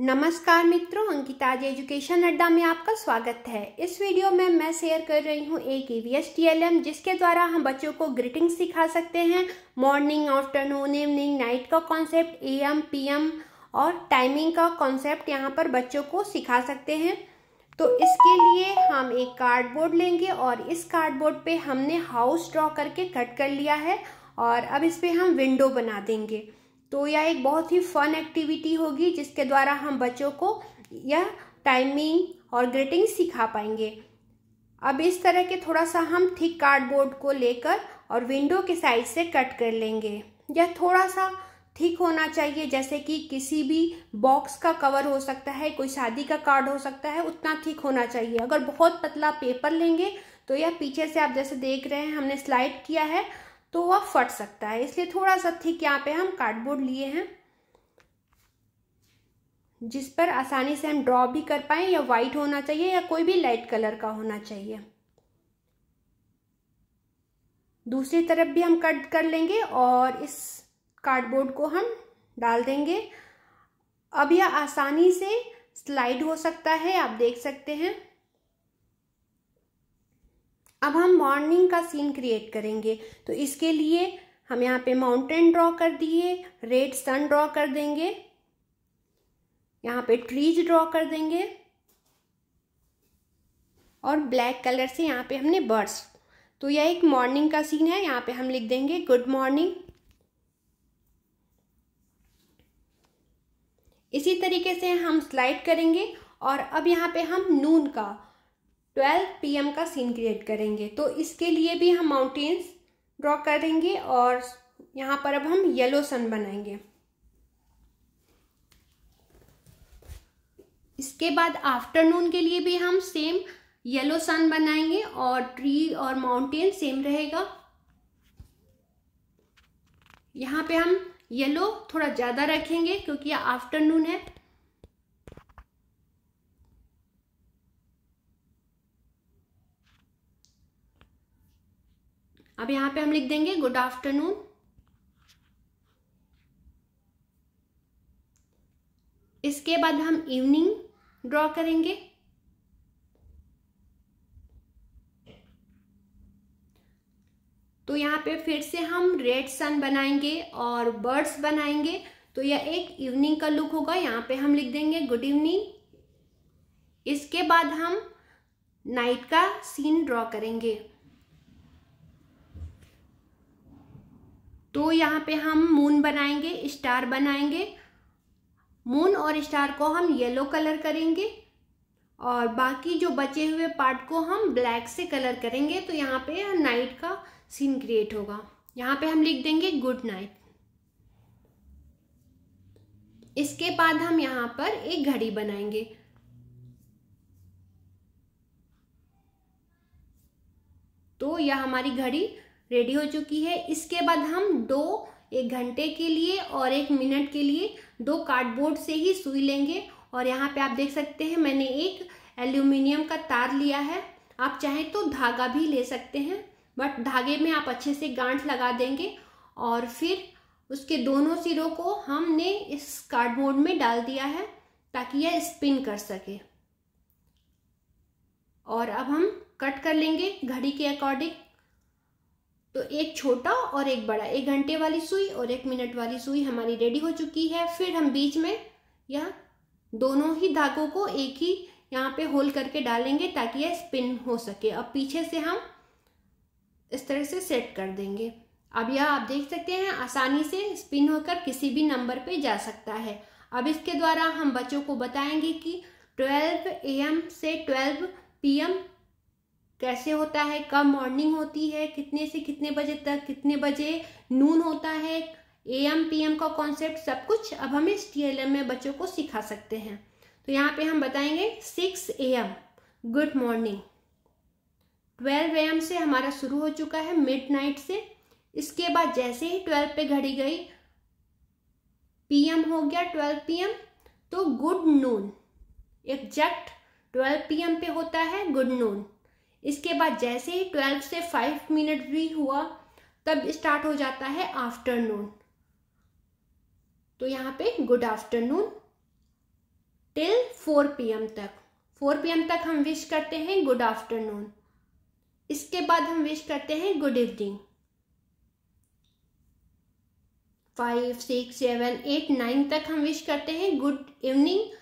नमस्कार मित्रों आज एजुकेशन अड्डा में आपका स्वागत है इस वीडियो में मैं शेयर कर रही हूँ एक ईवीएस टीएलएम जिसके द्वारा हम बच्चों को ग्रीटिंग सिखा सकते हैं मॉर्निंग आफ्टरनून इवनिंग नाइट का कॉन्सेप्ट एएम पीएम और टाइमिंग का कॉन्सेप्ट यहाँ पर बच्चों को सिखा सकते हैं तो इसके लिए हम एक कार्डबोर्ड लेंगे और इस कार्डबोर्ड पे हमने हाउस ड्रॉ करके कट कर लिया है और अब इस पर हम विंडो बना देंगे तो यह एक बहुत ही फन एक्टिविटी होगी जिसके द्वारा हम बच्चों को यह टाइमिंग और ग्रेटिंग सिखा पाएंगे अब इस तरह के थोड़ा सा हम थिक कार्डबोर्ड को लेकर और विंडो के साइड से कट कर लेंगे यह थोड़ा सा ठीक होना चाहिए जैसे कि किसी भी बॉक्स का कवर हो सकता है कोई शादी का कार्ड हो सकता है उतना ठीक होना चाहिए अगर बहुत पतला पेपर लेंगे तो यह पीछे से आप जैसे देख रहे हैं हमने स्लाइड किया है तो वह फट सकता है इसलिए थोड़ा सा थिक यहाँ पे हम कार्डबोर्ड लिए हैं जिस पर आसानी से हम ड्रॉ भी कर पाए या वाइट होना चाहिए या कोई भी लाइट कलर का होना चाहिए दूसरी तरफ भी हम कट कर लेंगे और इस कार्डबोर्ड को हम डाल देंगे अब यह आसानी से स्लाइड हो सकता है आप देख सकते हैं अब हम मॉर्निंग का सीन क्रिएट करेंगे तो इसके लिए हम यहाँ पे माउंटेन ड्रॉ कर दिए रेड सन ड्रॉ कर देंगे यहाँ पे ट्रीज ड्रॉ कर देंगे और ब्लैक कलर से यहाँ पे हमने बर्ड्स तो यह एक मॉर्निंग का सीन है यहाँ पे हम लिख देंगे गुड मॉर्निंग इसी तरीके से हम स्लाइड करेंगे और अब यहाँ पे हम नून का ट्वेल्व पीएम का सीन क्रिएट करेंगे तो इसके लिए भी हम माउंटेन्स ड्रॉ करेंगे और यहाँ पर अब हम येलो सन बनाएंगे इसके बाद आफ्टरनून के लिए भी हम सेम येलो सन बनाएंगे और ट्री और माउंटेन सेम रहेगा यहाँ पे हम येलो थोड़ा ज़्यादा रखेंगे क्योंकि आफ्टरनून है अब यहां पे हम लिख देंगे गुड आफ्टरनून इसके बाद हम इवनिंग ड्रॉ करेंगे तो यहाँ पे फिर से हम रेड सन बनाएंगे और बर्ड्स बनाएंगे तो यह एक इवनिंग का लुक होगा यहां पे हम लिख देंगे गुड इवनिंग इसके बाद हम नाइट का सीन ड्रॉ करेंगे यहाँ पे हम मून बनाएंगे स्टार बनाएंगे मून और स्टार को हम येलो कलर करेंगे और बाकी जो बचे हुए पार्ट को हम ब्लैक से कलर करेंगे तो यहाँ पे नाइट का सीन क्रिएट होगा यहाँ पे हम लिख देंगे गुड नाइट इसके बाद हम यहाँ पर एक घड़ी बनाएंगे तो यह हमारी घड़ी रेडी हो चुकी है इसके बाद हम दो एक घंटे के लिए और एक मिनट के लिए दो कार्डबोर्ड से ही सुई लेंगे और यहाँ पे आप देख सकते हैं मैंने एक एल्यूमिनियम का तार लिया है आप चाहें तो धागा भी ले सकते हैं बट धागे में आप अच्छे से गांठ लगा देंगे और फिर उसके दोनों सिरों को हमने इस कार्डबोर्ड में डाल दिया है ताकि यह स्पिन कर सके और अब हम कट कर लेंगे घड़ी के अकॉर्डिंग तो एक छोटा और एक बड़ा एक घंटे वाली सुई और एक मिनट वाली सुई हमारी रेडी हो चुकी है फिर हम बीच में यह दोनों ही धागों को एक ही यहाँ पे होल करके डालेंगे ताकि यह स्पिन हो सके अब पीछे से हम इस तरह से सेट कर देंगे अब यह आप देख सकते हैं आसानी से स्पिन होकर किसी भी नंबर पे जा सकता है अब इसके द्वारा हम बच्चों को बताएंगे कि 12 एम से 12 पीएम कैसे होता है कब मॉर्निंग होती है कितने से कितने बजे तक कितने बजे नून होता है ए एम पी एम का कॉन्सेप्ट सब कुछ अब हम इस टी एल एम में बच्चों को सिखा सकते हैं तो यहाँ पे हम बताएंगे six A M good morning twelve A M से हमारा शुरू हो चुका है मिड नाइट से इसके बाद जैसे ही ट्वेल्व पे घड़ी गई पी एम हो गया ट्वेल्व पी एम तो good noon exact twelve PM पे होता है गुड नून इसके बाद जैसे ही ट्वेल्व से फाइव मिनट भी हुआ तब स्टार्ट हो जाता है आफ्टरनून तो यहाँ पे good afternoon till four P तक फोर पी तक हम विश करते हैं गुड आफ्टरनून इसके बाद हम विश करते हैं good evening five six seven eight nine तक हम विश करते हैं गुड इवनिंग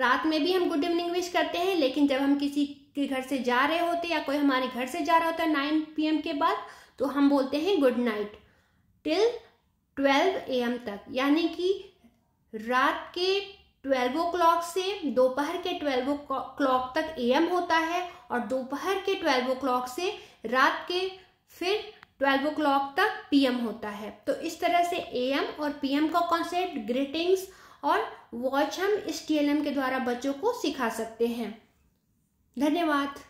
रात में भी हम गुड इवनिंग विश करते हैं लेकिन जब हम किसी के घर से जा रहे होते या कोई हमारे घर से जा रहा होता है नाइन पी के बाद तो हम बोलते हैं good night till twelve A तक यानी कि रात के ट्वेल्व ओ क्लॉक से दोपहर के ट्वेल्व ओ क्लॉक तक ए होता है और दोपहर के ट्वेल्व ओ क्लॉक से रात के फिर ट्वेल्व ओ क्लॉक तक एम होता है तो इस तरह से एम और एम का कॉन्सेप्ट ग्रीटिंग्स और वॉच हम इस टीएलएम के द्वारा बच्चों को सिखा सकते हैं धन्यवाद